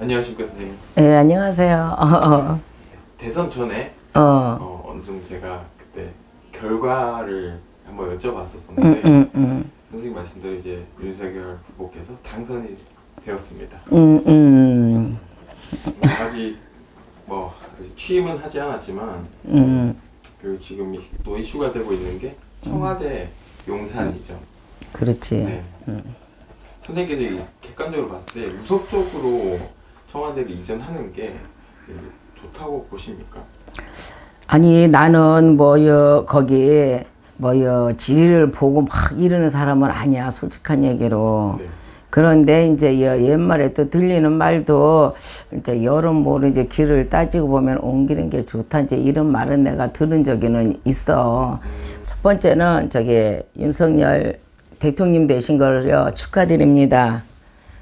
안녕하십니까 선생님. 네, 안녕하세요. 어, 어. 대선 전에 어. 어. 어느 정도 제가 그때 결과를 한번 여쭤봤었었는데 음, 음, 음. 선생님 말씀대로 이제 윤석열 후보께서 당선이 되었습니다. 음, 음. 뭐 아직 뭐 아직 취임은 하지 않았지만 음. 그 지금 또 이슈가 되고 있는 게 청와대 용산이죠. 그렇지. 네. 음. 선생님께서 객관적으로 봤을 때 우석적으로 청와대를 이전하는 게 그 좋다고 보십니까? 아니 나는 뭐여 거기 뭐여 지리를 보고 막 이러는 사람은 아니야 솔직한 얘기로. 네. 그런데 이제 옛말에 또 들리는 말도 이제 여러모로 이제 길을 따지고 보면 옮기는 게 좋다 이제 이런 말은 내가 들은 적이는 있어. 첫 번째는 저기 윤석열 대통령 되신 걸요 축하드립니다.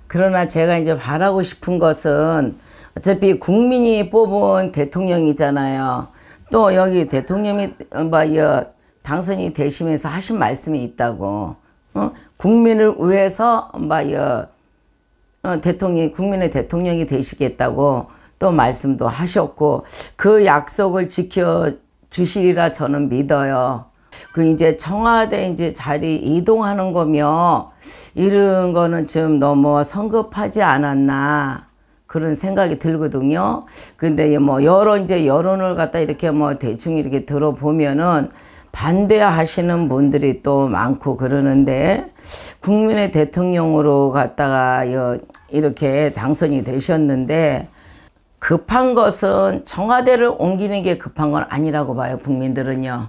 그러나 제가 이제 바라고 싶은 것은 어차피 국민이 뽑은 대통령이잖아요. 또 여기 대통령이 어, 뭐 어, 당선이 되시면서 하신 말씀이 있다고. 어? 국민을 위해서 뭐 어, 대통령 국민의 대통령이 되시겠다고 또 말씀도 하셨고 그 약속을 지켜 주시리라 저는 믿어요. 그 이제 청와대 이제 자리 이동하는 거며 이런 거는 좀 너무 성급하지 않았나 그런 생각이 들거든요. 근데 뭐 여러 이제 여론을 갖다 이렇게 뭐 대충 이렇게 들어보면은 반대하시는 분들이 또 많고 그러는데 국민의 대통령으로 갔다가 이렇게 당선이 되셨는데 급한 것은 청와대를 옮기는 게 급한 건 아니라고 봐요 국민들은요.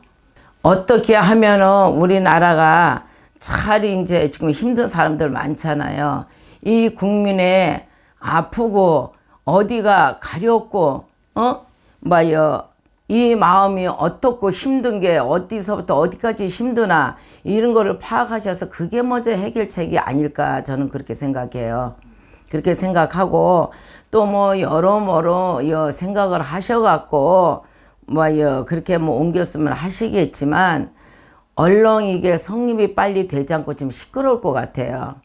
어떻게 하면은 우리나라가 차라리 이제 지금 힘든 사람들 많잖아요. 이 국민의 아프고 어디가 가렵고 어? 뭐요? 이 마음이 어떻고 힘든 게 어디서부터 어디까지 힘드나 이런 거를 파악하셔서 그게 먼저 해결책이 아닐까 저는 그렇게 생각해요. 그렇게 생각하고 또 뭐 여러모로 생각을 하셔갖고 뭐요 그렇게 뭐 옮겼으면 하시겠지만 얼렁 이게 성립이 빨리 되지 않고 지금 시끄러울 것 같아요.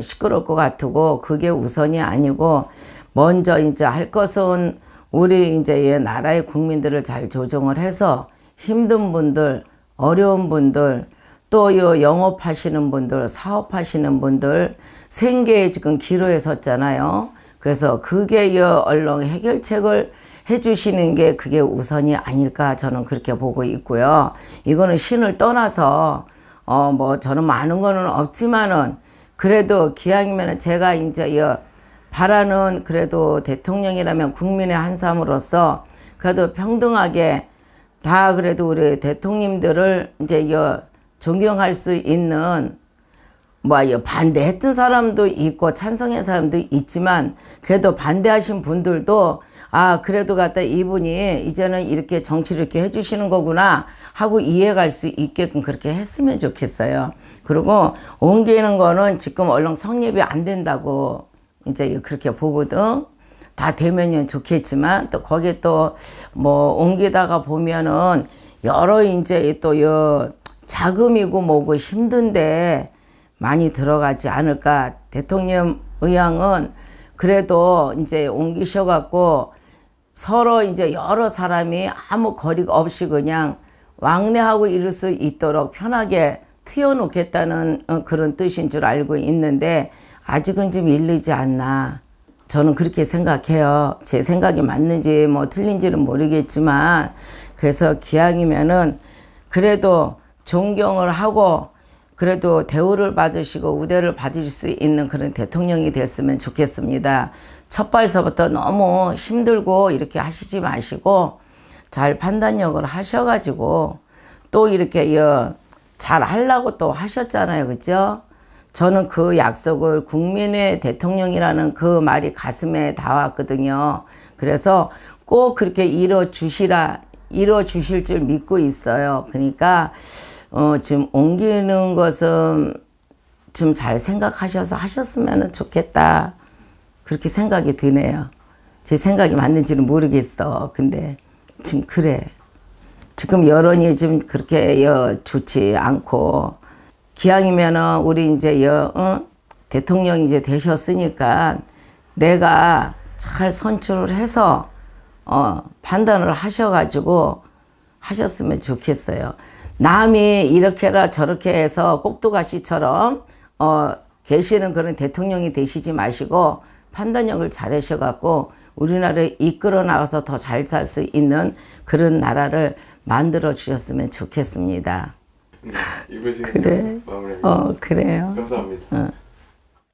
시끄러울 것 같고 그게 우선이 아니고 먼저 이제 할 것은 우리 이제 나라의 국민들을 잘 조정을 해서 힘든 분들, 어려운 분들, 또 영업하시는 분들, 사업하시는 분들 생계에 지금 기로에 섰잖아요. 그래서 그게 얼렁 해결책을 해주시는 게 그게 우선이 아닐까 저는 그렇게 보고 있고요. 이거는 신을 떠나서 어 뭐 저는 많은 거는 없지만은 그래도 기왕이면 제가 이제 여 바라는 그래도 대통령이라면 국민의 한 사람으로서 그래도 평등하게 다 그래도 우리 대통령들을 이제 존경할 수 있는 뭐 반대했던 사람도 있고 찬성한 사람도 있지만 그래도 반대하신 분들도 아 그래도 갖다 이분이 이제는 이렇게 정치를 이렇게 해주시는 거구나 하고 이해갈 수 있게끔 그렇게 했으면 좋겠어요. 그리고 옮기는 거는 지금 얼른 성립이 안 된다고 이제 그렇게 보거든. 다되면 좋겠지만 또 거기에 또 뭐 옮기다가 보면은 여러 이제 또 요 자금이고 뭐고 힘든데 많이 들어가지 않을까. 대통령 의향은 그래도 이제 옮기셔갖고 서로 이제 여러 사람이 아무 거리가 없이 그냥 왕래하고 이룰수 있도록 편하게 트여놓겠다는 어, 그런 뜻인 줄 알고 있는데 아직은 좀 일리지 않나. 저는 그렇게 생각해요. 제 생각이 맞는지 뭐 틀린지는 모르겠지만 그래서 기왕이면은 그래도 존경을 하고 그래도 대우를 받으시고 우대를 받으실 수 있는 그런 대통령이 됐으면 좋겠습니다. 첫 발서부터 너무 힘들고 이렇게 하시지 마시고 잘 판단력을 하셔가지고 또 이렇게 어, 잘 하려고 또 하셨잖아요. 그죠? 저는 그 약속을 국민의 대통령이라는 그 말이 가슴에 닿았거든요. 그래서 꼭 그렇게 이뤄 주시라, 이뤄 주실 줄 믿고 있어요. 그러니까 어, 지금 옮기는 것은 좀 잘 생각하셔서 하셨으면 좋겠다. 그렇게 생각이 드네요. 제 생각이 맞는지는 모르겠어. 근데 지금 그래. 지금 여론이 지금 그렇게 여 좋지 않고 기왕이면은 우리 이제 여 응? 대통령 이제 되셨으니까 내가 잘 선출을 해서 어, 판단을 하셔가지고 하셨으면 좋겠어요. 남이 이렇게 라 저렇게 해서 꼭두가시처럼 어, 계시는 그런 대통령이 되시지 마시고 판단력을 잘하셔갖고 우리나라를 이끌어 나가서 더 잘 살 수 있는 그런 나라를 만들어 주셨으면 좋겠습니다. 네, 그래. 어, 그래요. 감사합니다. 어.